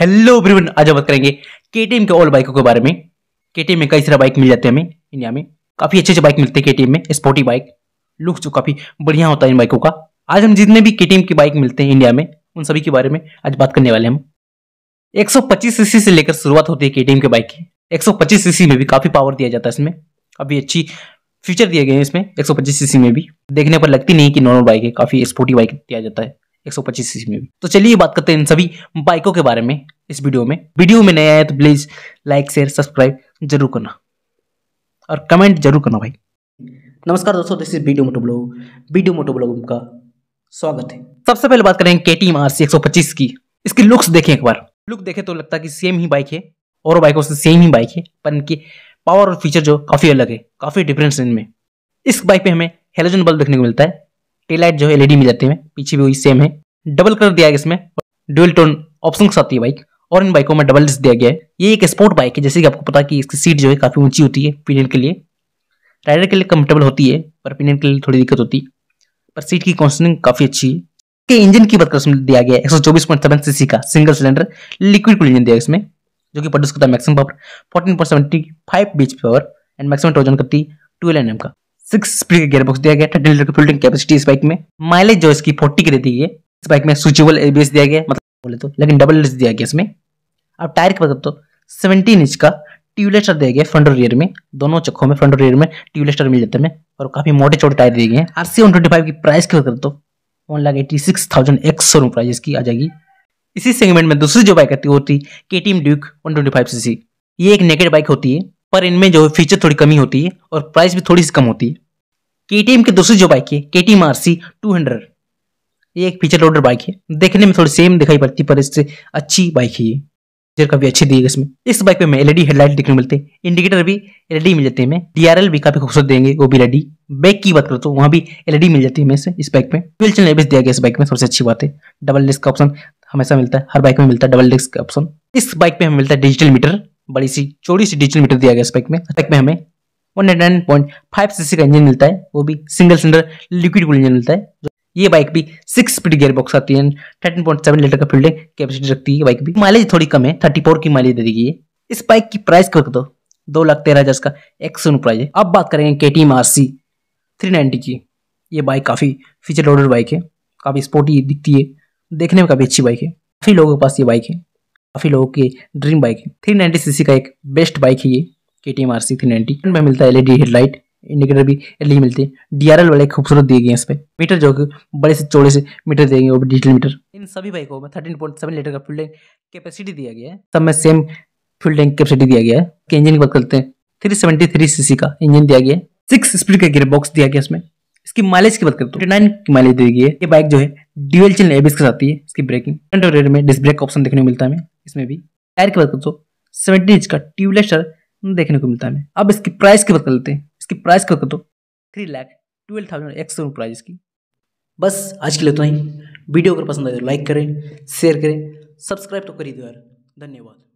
hello ब्रिवन आज बात करेंगे केटीएम के ऑल बाइकों के बारे में केटीएम में कई सारे बाइक मिल जाते हैं हमें इंडिया में काफी अच्छे अच्छे बाइक मिलते हैं एम में स्पोर्टी बाइक लुक जो काफी बढ़िया होता है इन बाइकों का आज हम जितने भी एम की बाइक मिलते हैं इंडिया में उन सभी के बारे में आज बात करने वाले हम सी सीसी से लेकर शुरुआत होती है एम के बाइक की सी सीसी में भी काफी पावर दिया जाता है इसमें काफी अच्छी फीचर दिए गए हैं इसमें सी सीसी में भी देखने पर लगती नहीं कि नॉर्मल बाइक है काफी स्पोर्टी बाइक दिया जाता है एक सौ पच्चीस सीसी में भी तो चलिए बात करते हैं इन सभी बाइकों के बारे में इस वीडियो में वीडियो में नया आया तो प्लीज लाइक शेयर सब्सक्राइब जरूर करना और कमेंट जरूर करना भाई नमस्कार दोस्तों this is video moto blog video moto blog का स्वागत है सबसे पहले बात करेंगे के टी एम आर सी एक सौ पच्चीस की इसकी लुक्स देखें एक बार लुक देखें तो लगता है कि सेम ही बाइक है और बाइकों से सेम ही बाइक है पर इनकी पावर और फीचर जो काफ़ी अलग है काफ़ी डिफरेंस है इनमें इस बाइक पे हमें हेलोजन बल्ब देखने को मिलता है टेलाइट जो है एलईडी मिल जाती है पीछे भी वही सेम है डबल कलर दिया गया इसमें डुअल टोन ऑप्शन के साथ ये बाइक और इन बाइकों में डबल डिस्क दिया गया है ये एक स्पोर्ट बाइक है जैसे कि आपको पता है कि इसकी सीट जो है काफ़ी ऊंची होती है पीनियन के लिए राइडर के लिए कंफर्टेबल होती है पर पीनियन के लिए थोड़ी दिक्कत होती है पर सीट की कॉन्स्टिंग काफ़ी अच्छी है के इंजन की बात कर दिया गया एक सौ चौबीस पॉइंट सेवन सीसी का single cylinder liquid cool engine दिया इसमें जो कि प्रोड्यूस करता है maximum power fourteen point seventy five बीच पावर एंड मैक्सिमम टोजन करती है ट्वेल्व एन एम का सिक्स स्पीड का गेयरबॉक्स दिया गया थर्टी लीटर की फिल्टिंग कैपेसिटी इस बाइक में माइलेज जो इसकी फोर्टी की रहती है इस बाइक में स्विचेबल एबीएस दिया गया मतलब बोले तो लेकिन डबल एस दिया गया इसमें अब टायर की बात तो सेवनटीन इंच का ट्यूबलेटर दिया गया फ्रंट और रियर में दोनों चक्कों में फ्रंट और रियर में ट्यूबलेटर मिल जाता है और काफी मोटे छोटे टायर दिए गए हैं सी वन ट्वेंटी फाइव की प्राइस की बात करते तो one lakh eighty six thousand एक सौ रुपये प्राइस इसकी आ जाएगी इसी सेगमेंट में दूसरी जो बाइक आती है वो होती K T M Duke one twenty five C ये एक नेकेड बाइक होती है पर इनमें जो फीचर थोड़ी कमी होती है और प्राइस भी थोड़ी सी कम होती है के टी एम की दूसरी जो बाइक है K T M R C two hundred ये एक फीचर लोडर बाइक है देखने में थोड़ी सेम दिखाई पड़ती पर इससे अच्छी बाइक है ये फीचर काफी दी है इसमें इस बाइक में एलईडी हेडलाइट e देखने मिलते हैं इंडिकेटर भी एलईडी e मिल जाते हैं डीआरएल भी काफी खूबसूरत देंगे वो भी एलईडी बैक की बात करो तो वहाँ भी एलईडी e मिल जाती है इस बाइक में फ्यूल चैनल एबीएस दिया गया इस बाइक में सबसे अच्छी बात है डबल डिस्क का ऑप्शन हमेशा मिलता है हर बाइक में मिलता है डबल डिस्क का ऑप्शन इस बाइक में हमें मिलता है डिजिटल मीटर बड़ी सी चौड़ी सी डिजिटल मीटर दिया गया इस बाइक में बाइक में हमें one nine point five CC का इंजन मिलता है वो भी single cylinder liquid cool engine मिलता है ये बाइक भी सिक्स स्पीड गियर बॉक्स आती है थर्टीन पॉइंट सेवन लीटर का फील्ड कैपेसिटी रखती है बाइक भी माइलेज थोड़ी कम है थर्टी फोर की माइलेज दे देगी है इस बाइक की प्राइस कर दो दो लाख तेरह हजार का एक्सन प्राइस है अब बात करेंगे K T M R C three ninety की ये बाइक काफ़ी फीचर लोडेड बाइक है काफ़ी स्पोर्टी दिखती है देखने में काफ़ी अच्छी बाइक है काफ़ी लोगों के पास ये बाइक है काफ़ी लोगों की ड्रीम बाइक है थ्री नाइनटी सी का एक बेस्ट बाइक है ये K T M R C three ninety में मिलता है L E D headlight indicator भी एल मिलते हैं डी वाले खूबसूरत दिए गए हैं इस पर मीटर जो कि बड़े से चौड़े से मीटर दिए गए और डिजिटल मीटर इन सभी बाइकों में थर्टीन पॉइंट सेवन लीटर का फ्यूल टैंक कैपेसिटी दिया गया है सब में सेम फ्यूल टैंक कैपेसिटी दिया गया है कि इंजन की बात करते हैं थ्री सेवेंटी थ्री सीसी का इंजन दिया गया है सिक्स स्पीड का गियर बॉक्स दिया गया इसमें इसकी माइलेज की बात करते हैं नाइन की माइलेज दी गई है ये बाइक जो है ड्यूअल चिल एबिस के साथ है इसकी ब्रेकिंग फ्रंट और रेयर में डिस्क ब्रेक ऑप्शन देखने को मिलता है हमें इसमें भी टायर की बात करते हो सेवेंटी इंच का ट्यूबलेस टायर देखने को मिलता है अब इसकी प्राइस की बात करते हैं इसकी प्राइस कर दो three lakh twelve thousand ex price इसकी बस आज के लिए तो ही वीडियो अगर पसंद आए तो लाइक करें शेयर करें सब्सक्राइब तो दो तो यार धन्यवाद